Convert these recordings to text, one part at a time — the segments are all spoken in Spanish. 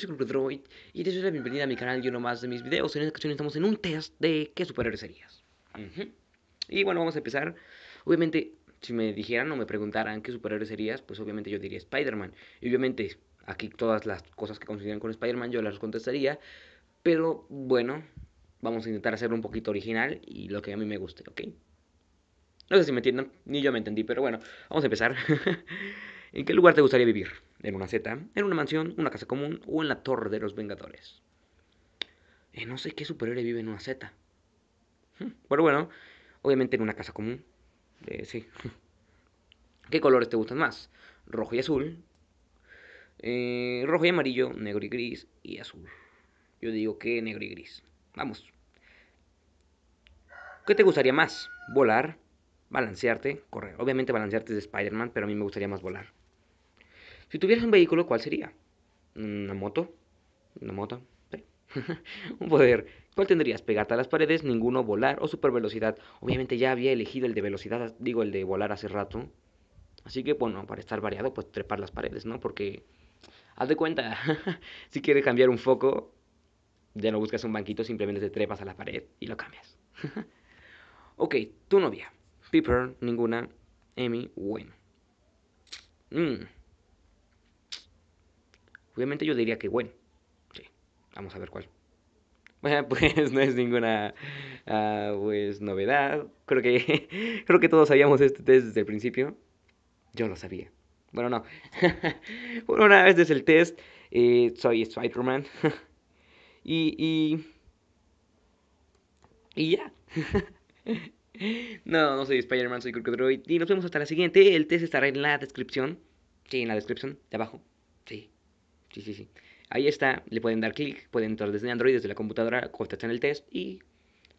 yo soy Droid y te doy la bienvenida a mi canal y uno más de mis videos. En esta ocasión estamos en un test de qué superhéroe serías. Y bueno, vamos a empezar. Obviamente, si me dijeran o me preguntaran qué superhéroe serías, pues obviamente yo diría Spider-Man. Y obviamente, aquí todas las cosas que consideran con Spider-Man yo las contestaría. Pero bueno, vamos a intentar hacerlo un poquito original y lo que a mí me guste, ¿ok? No sé si me entiendan, ni yo me entendí, pero bueno, vamos a empezar. ¿En qué lugar te gustaría vivir? ¿En una Z? ¿En una mansión? ¿Una casa común? ¿O en la Torre de los Vengadores? Eh, no sé qué superhéroe vive en una Z. Hm, pero bueno, obviamente en una casa común. Eh, sí. ¿Qué colores te gustan más? Rojo y azul. Eh, rojo y amarillo, negro y gris y azul. Yo digo que negro y gris. Vamos. ¿Qué te gustaría más? ¿Volar? ¿Balancearte? ¿Correr? Obviamente balancearte es de Spider-Man, pero a mí me gustaría más volar. Si tuvieras un vehículo, ¿cuál sería? ¿Una moto? ¿Una moto? un poder. ¿Cuál tendrías? ¿Pegarte a las paredes? ¿Ninguno? ¿Volar? ¿O velocidad. Obviamente ya había elegido el de velocidad, digo el de volar hace rato. Así que bueno, para estar variado, pues trepar las paredes, ¿no? Porque, haz de cuenta, si quieres cambiar un foco, ya no buscas un banquito, simplemente te trepas a la pared y lo cambias. ok, tu novia. Piper, ninguna. Amy bueno. Mmm. Obviamente yo diría que bueno Sí, vamos a ver cuál. Bueno, pues no es ninguna ah, pues, novedad. Creo que, creo que todos sabíamos este test desde el principio. Yo lo sabía. Bueno, no. bueno, una vez desde el test, eh, soy Spider-Man. y, y... ya. no, no soy Spider-Man, soy Droid. Y nos vemos hasta la siguiente. El test estará en la descripción. Sí, en la descripción, de abajo. Sí. Sí, sí, sí. Ahí está, le pueden dar clic, pueden entrar desde Android, desde la computadora, en el test y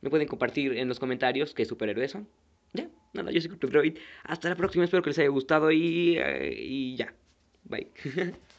me pueden compartir en los comentarios qué superhéroes son. Ya, nada, yo soy Crypto Hasta la próxima, espero que les haya gustado y, eh, y ya. Bye.